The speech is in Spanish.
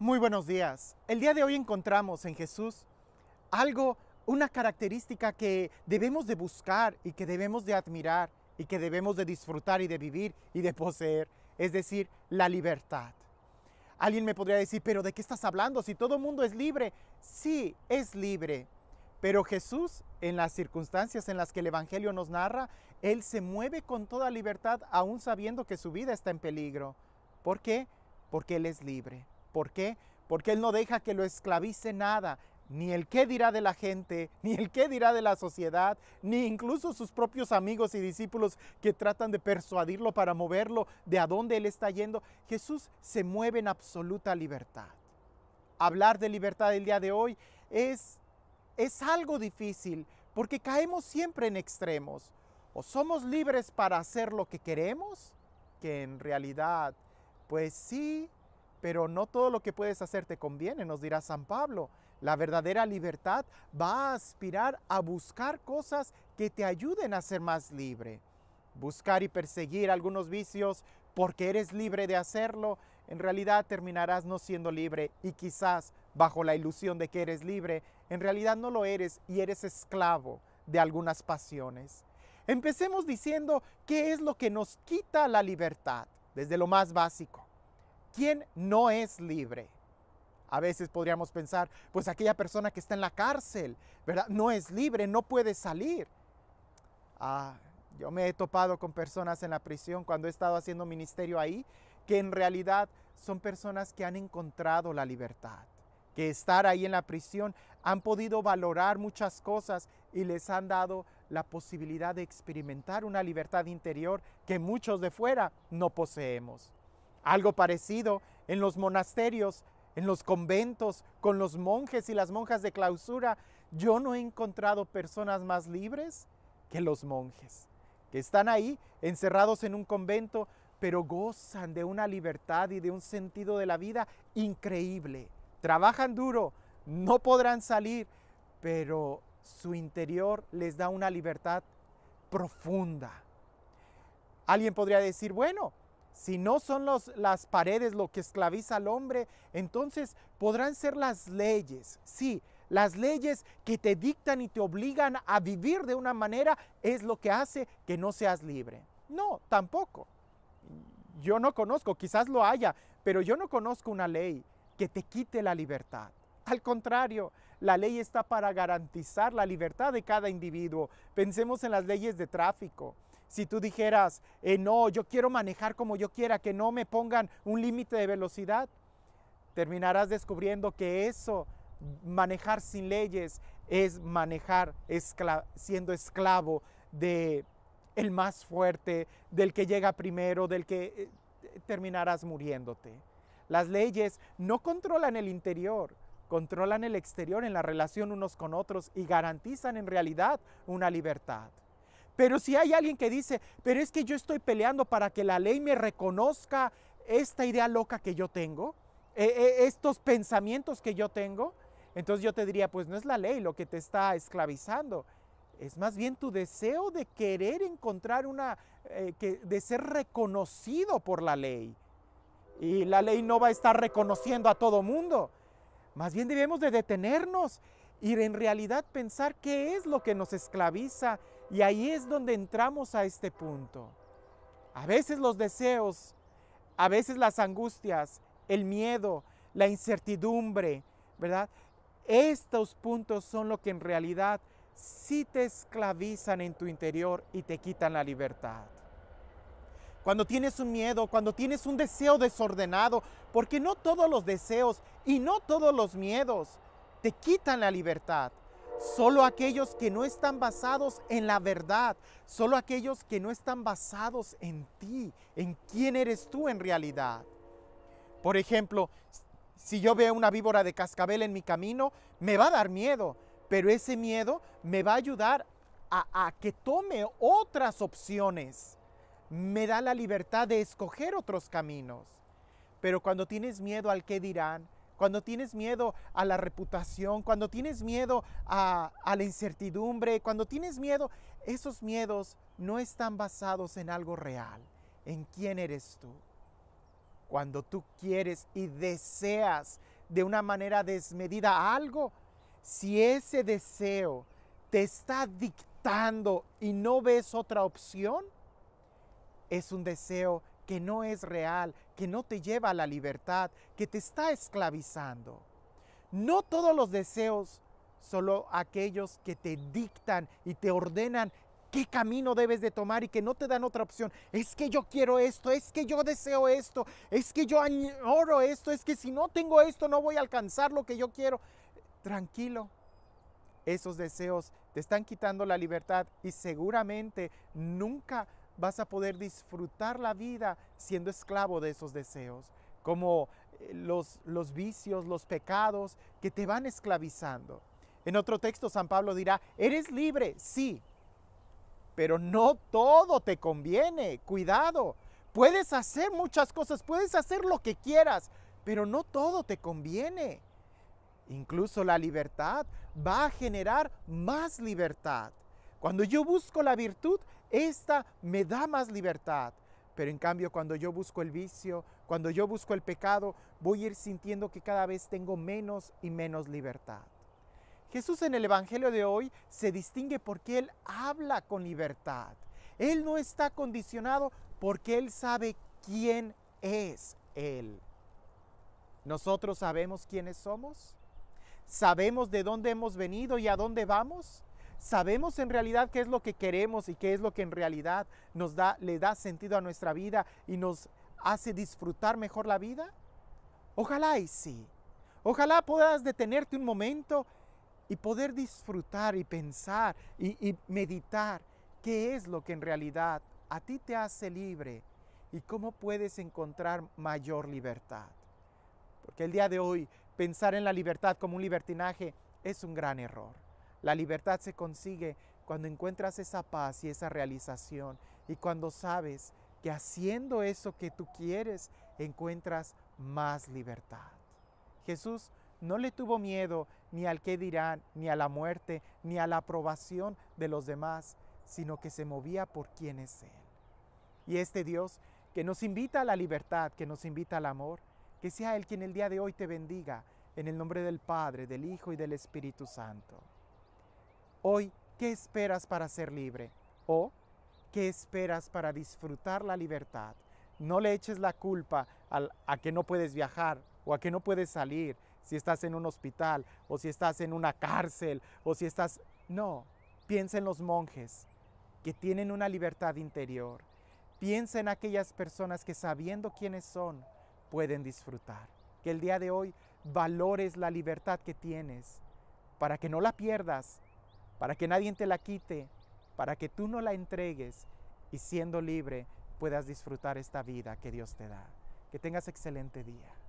Muy buenos días. El día de hoy encontramos en Jesús algo, una característica que debemos de buscar y que debemos de admirar y que debemos de disfrutar y de vivir y de poseer, es decir, la libertad. Alguien me podría decir, pero ¿de qué estás hablando? Si todo el mundo es libre. Sí, es libre. Pero Jesús, en las circunstancias en las que el Evangelio nos narra, Él se mueve con toda libertad, aún sabiendo que su vida está en peligro. ¿Por qué? Porque Él es libre. ¿Por qué? Porque Él no deja que lo esclavice nada, ni el qué dirá de la gente, ni el qué dirá de la sociedad, ni incluso sus propios amigos y discípulos que tratan de persuadirlo para moverlo de a dónde Él está yendo. Jesús se mueve en absoluta libertad. Hablar de libertad el día de hoy es, es algo difícil porque caemos siempre en extremos. O somos libres para hacer lo que queremos, que en realidad, pues sí, pero no todo lo que puedes hacer te conviene, nos dirá San Pablo. La verdadera libertad va a aspirar a buscar cosas que te ayuden a ser más libre. Buscar y perseguir algunos vicios porque eres libre de hacerlo, en realidad terminarás no siendo libre y quizás bajo la ilusión de que eres libre, en realidad no lo eres y eres esclavo de algunas pasiones. Empecemos diciendo qué es lo que nos quita la libertad, desde lo más básico ¿Quién no es libre? A veces podríamos pensar, pues aquella persona que está en la cárcel, ¿verdad? No es libre, no puede salir. Ah, yo me he topado con personas en la prisión cuando he estado haciendo ministerio ahí, que en realidad son personas que han encontrado la libertad, que estar ahí en la prisión han podido valorar muchas cosas y les han dado la posibilidad de experimentar una libertad interior que muchos de fuera no poseemos. Algo parecido en los monasterios, en los conventos, con los monjes y las monjas de clausura. Yo no he encontrado personas más libres que los monjes, que están ahí encerrados en un convento, pero gozan de una libertad y de un sentido de la vida increíble. Trabajan duro, no podrán salir, pero su interior les da una libertad profunda. Alguien podría decir, bueno, si no son las paredes lo que esclaviza al hombre, entonces podrán ser las leyes. Sí, las leyes que te dictan y te obligan a vivir de una manera es lo que hace que no seas libre. No, tampoco. Yo no conozco, quizás lo haya, pero yo no conozco una ley que te quite la libertad. Al contrario, la ley está para garantizar la libertad de cada individuo. Pensemos en las leyes de tráfico si tú dijeras, eh, no, yo quiero manejar como yo quiera, que no me pongan un límite de velocidad, terminarás descubriendo que eso, manejar sin leyes, es manejar siendo esclavo de el más fuerte, del que llega primero, del que eh, terminarás muriéndote. Las leyes no controlan el interior, controlan el exterior en la relación unos con otros y garantizan en realidad una libertad. Pero si hay alguien que dice, pero es que yo estoy peleando para que la ley me reconozca esta idea loca que yo tengo, eh, eh, estos pensamientos que yo tengo, entonces yo te diría, pues no es la ley lo que te está esclavizando, es más bien tu deseo de querer encontrar una, eh, que, de ser reconocido por la ley. Y la ley no va a estar reconociendo a todo mundo. Más bien debemos de detenernos y en realidad pensar qué es lo que nos esclaviza y ahí es donde entramos a este punto. A veces los deseos, a veces las angustias, el miedo, la incertidumbre, ¿verdad? Estos puntos son lo que en realidad sí te esclavizan en tu interior y te quitan la libertad. Cuando tienes un miedo, cuando tienes un deseo desordenado, porque no todos los deseos y no todos los miedos te quitan la libertad. Solo aquellos que no están basados en la verdad, solo aquellos que no están basados en ti, en quién eres tú en realidad. Por ejemplo, si yo veo una víbora de cascabel en mi camino, me va a dar miedo, pero ese miedo me va a ayudar a, que tome otras opciones. Me da la libertad de escoger otros caminos. Pero cuando tienes miedo al qué dirán, cuando tienes miedo a la reputación, cuando tienes miedo a, la incertidumbre, cuando tienes miedo, esos miedos no están basados en algo real, en quién eres tú. Cuando tú quieres y deseas de una manera desmedida algo, si ese deseo te está dictando y no ves otra opción, es un deseo que no es real, que no te lleva a la libertad, que te está esclavizando. No todos los deseos, solo aquellos que te dictan y te ordenan qué camino debes de tomar y que no te dan otra opción. Es que yo quiero esto, es que yo deseo esto, es que yo añoro esto, es que si no tengo esto no voy a alcanzar lo que yo quiero. Tranquilo, esos deseos te están quitando la libertad y seguramente nunca vas a poder disfrutar la vida siendo esclavo de esos deseos, como eh, los, vicios, los pecados que te van esclavizando. En otro texto San Pablo dirá, eres libre, sí, pero no todo te conviene, cuidado. Puedes hacer muchas cosas, puedes hacer lo que quieras, pero no todo te conviene. Incluso la libertad va a generar más libertad. Cuando yo busco la virtud, esta me da más libertad. Pero en cambio, cuando yo busco el vicio, cuando yo busco el pecado, voy a ir sintiendo que cada vez tengo menos y menos libertad. Jesús en el Evangelio de hoy se distingue porque Él habla con libertad. Él no está condicionado porque Él sabe quién es Él. ¿Nosotros sabemos quiénes somos? ¿Sabemos de dónde hemos venido y a dónde vamos? sabemos en realidad qué es lo que queremos y qué es lo que en realidad nos da, le da sentido a nuestra vida y nos hace disfrutar mejor la vida? Ojalá y sí. Ojalá puedas detenerte un momento y poder disfrutar y pensar y, y meditar qué es lo que en realidad a ti te hace libre y cómo puedes encontrar mayor libertad. Porque el día de hoy pensar en la libertad como un libertinaje es un gran error. La libertad se consigue cuando encuentras esa paz y esa realización y cuando sabes que haciendo eso que tú quieres encuentras más libertad. Jesús no le tuvo miedo ni al qué dirán, ni a la muerte, ni a la aprobación de los demás, sino que se movía por quien es Él. Y este Dios que nos invita a la libertad, que nos invita al amor, que sea Él quien el día de hoy te bendiga, en el nombre del Padre, del Hijo y del Espíritu Santo. Hoy, ¿qué esperas para ser libre? ¿O qué esperas para disfrutar la libertad? No le eches la culpa a que no puedes viajar o a que no puedes salir, si estás en un hospital o si estás en una cárcel o si estás... No, piensa en los monjes que tienen una libertad interior. Piensa en aquellas personas que sabiendo quiénes son, pueden disfrutar. Que el día de hoy valores la libertad que tienes para que no la pierdas para que nadie te la quite, para que tú no la entregues y siendo libre puedas disfrutar esta vida que Dios te da. Que tengas excelente día.